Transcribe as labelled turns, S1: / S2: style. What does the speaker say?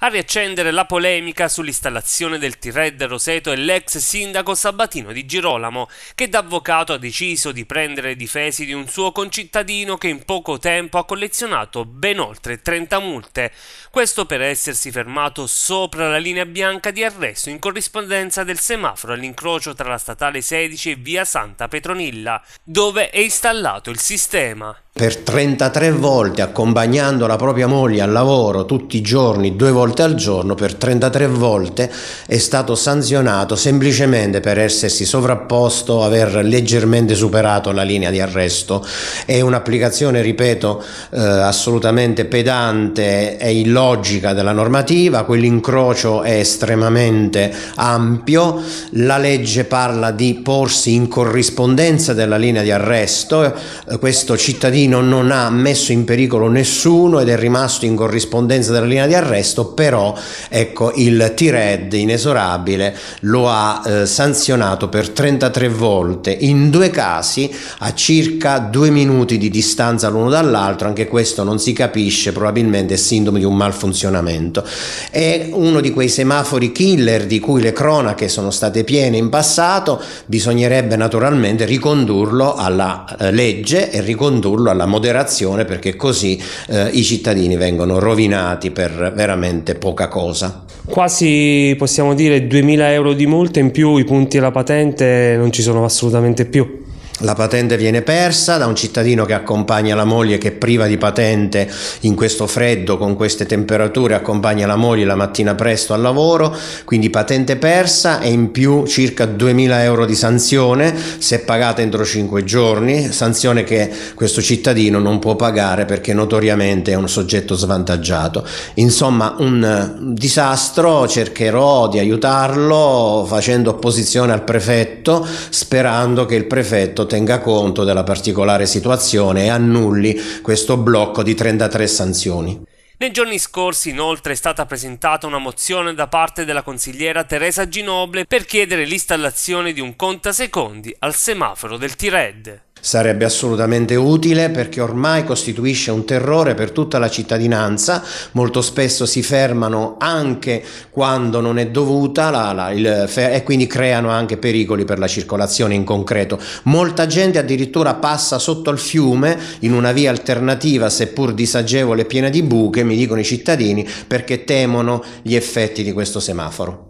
S1: a riaccendere la polemica sull'installazione del T-Red Roseto e l'ex sindaco Sabatino di Girolamo, che da avvocato ha deciso di prendere difesi di un suo concittadino che in poco tempo ha collezionato ben oltre 30 multe, questo per essersi fermato sopra la linea bianca di arresto in corrispondenza del semaforo all'incrocio tra la statale 16 e via Santa Petronilla, dove è installato il sistema
S2: per 33 volte accompagnando la propria moglie al lavoro tutti i giorni, due volte al giorno, per 33 volte è stato sanzionato semplicemente per essersi sovrapposto, aver leggermente superato la linea di arresto. È un'applicazione, ripeto, eh, assolutamente pedante e illogica della normativa, quell'incrocio è estremamente ampio, la legge parla di porsi in corrispondenza della linea di arresto, eh, questo cittadino Torino non ha messo in pericolo nessuno ed è rimasto in corrispondenza della linea di arresto, però ecco, il T-Red inesorabile lo ha eh, sanzionato per 33 volte, in due casi a circa due minuti di distanza l'uno dall'altro, anche questo non si capisce, probabilmente è sintomo di un malfunzionamento. È uno di quei semafori killer di cui le cronache sono state piene in passato, bisognerebbe naturalmente ricondurlo alla eh, legge e ricondurlo alla alla moderazione perché così eh, i cittadini vengono rovinati per veramente poca cosa.
S1: Quasi possiamo dire 2000 euro di multa in più, i
S2: punti alla patente non ci sono assolutamente più. La patente viene persa da un cittadino che accompagna la moglie che priva di patente in questo freddo con queste temperature accompagna la moglie la mattina presto al lavoro, quindi patente persa e in più circa 2000 euro di sanzione se pagata entro 5 giorni, sanzione che questo cittadino non può pagare perché notoriamente è un soggetto svantaggiato. Insomma un eh, disastro, cercherò di aiutarlo facendo opposizione al prefetto sperando che il prefetto tenga conto della particolare situazione e annulli questo blocco di 33 sanzioni.
S1: Nei giorni scorsi inoltre è stata presentata una mozione da parte della consigliera Teresa Ginoble per chiedere l'installazione di un contasecondi al semaforo del T-Red.
S2: Sarebbe assolutamente utile perché ormai costituisce un terrore per tutta la cittadinanza, molto spesso si fermano anche quando non è dovuta la, la, il, e quindi creano anche pericoli per la circolazione in concreto. Molta gente addirittura passa sotto il fiume in una via alternativa seppur disagevole e piena di buche mi dicono i cittadini perché temono gli effetti di questo semaforo.